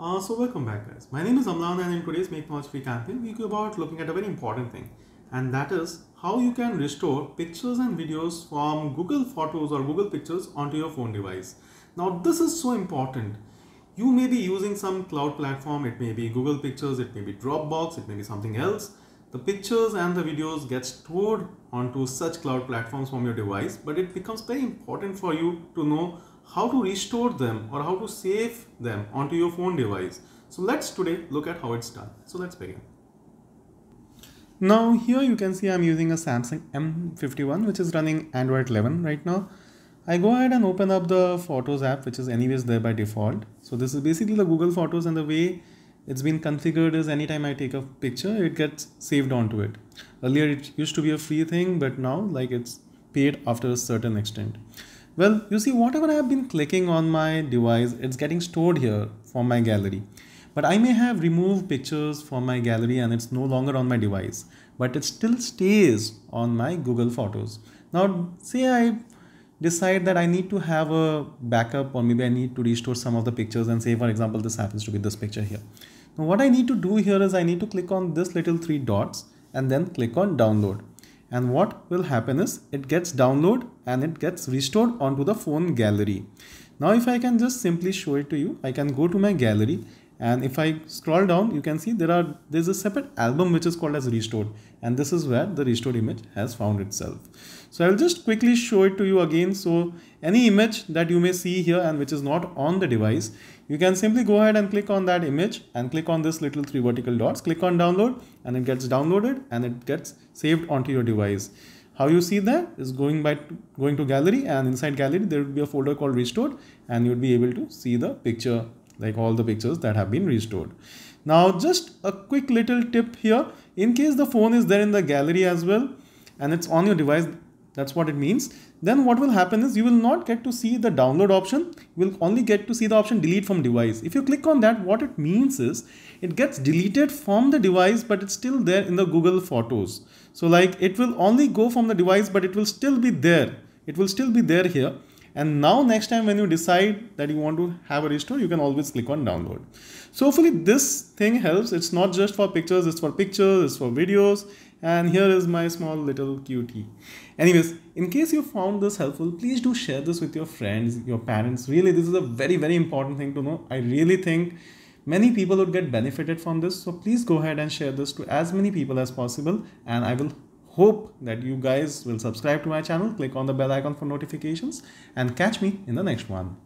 Uh, so welcome back guys, my name is Amlan and in today's Make Knowledge Free campaign we go about looking at a very important thing and that is how you can restore pictures and videos from Google Photos or Google Pictures onto your phone device. Now this is so important. You may be using some cloud platform, it may be Google Pictures, it may be Dropbox, it may be something else. The pictures and the videos get stored onto such cloud platforms from your device but it becomes very important for you to know how to restore them or how to save them onto your phone device. So let's today look at how it's done. So let's begin. Now here you can see I'm using a Samsung M51 which is running Android 11 right now. I go ahead and open up the Photos app which is anyways there by default. So this is basically the Google Photos and the way it's been configured is anytime I take a picture it gets saved onto it. Earlier it used to be a free thing but now like it's paid after a certain extent. Well, you see whatever I have been clicking on my device, it's getting stored here for my gallery. But I may have removed pictures from my gallery and it's no longer on my device, but it still stays on my Google Photos. Now, say I decide that I need to have a backup or maybe I need to restore some of the pictures and say, for example, this happens to be this picture here. Now, what I need to do here is I need to click on this little three dots and then click on download and what will happen is it gets download and it gets restored onto the phone gallery. Now if I can just simply show it to you, I can go to my gallery and if I scroll down you can see there are there's a separate album which is called as restored and this is where the restored image has found itself. So I'll just quickly show it to you again. So any image that you may see here and which is not on the device, you can simply go ahead and click on that image and click on this little three vertical dots, click on download and it gets downloaded and it gets saved onto your device. How you see that is going by going to gallery and inside gallery there would be a folder called restored and you would be able to see the picture like all the pictures that have been restored. Now just a quick little tip here, in case the phone is there in the gallery as well and it's on your device, that's what it means, then what will happen is you will not get to see the download option, you will only get to see the option delete from device. If you click on that, what it means is it gets deleted from the device but it's still there in the Google Photos. So like it will only go from the device but it will still be there, it will still be there here and now next time when you decide that you want to have a restore you can always click on download so hopefully this thing helps it's not just for pictures it's for pictures it's for videos and here is my small little cutie anyways in case you found this helpful please do share this with your friends your parents really this is a very very important thing to know i really think many people would get benefited from this so please go ahead and share this to as many people as possible and i will Hope that you guys will subscribe to my channel, click on the bell icon for notifications and catch me in the next one.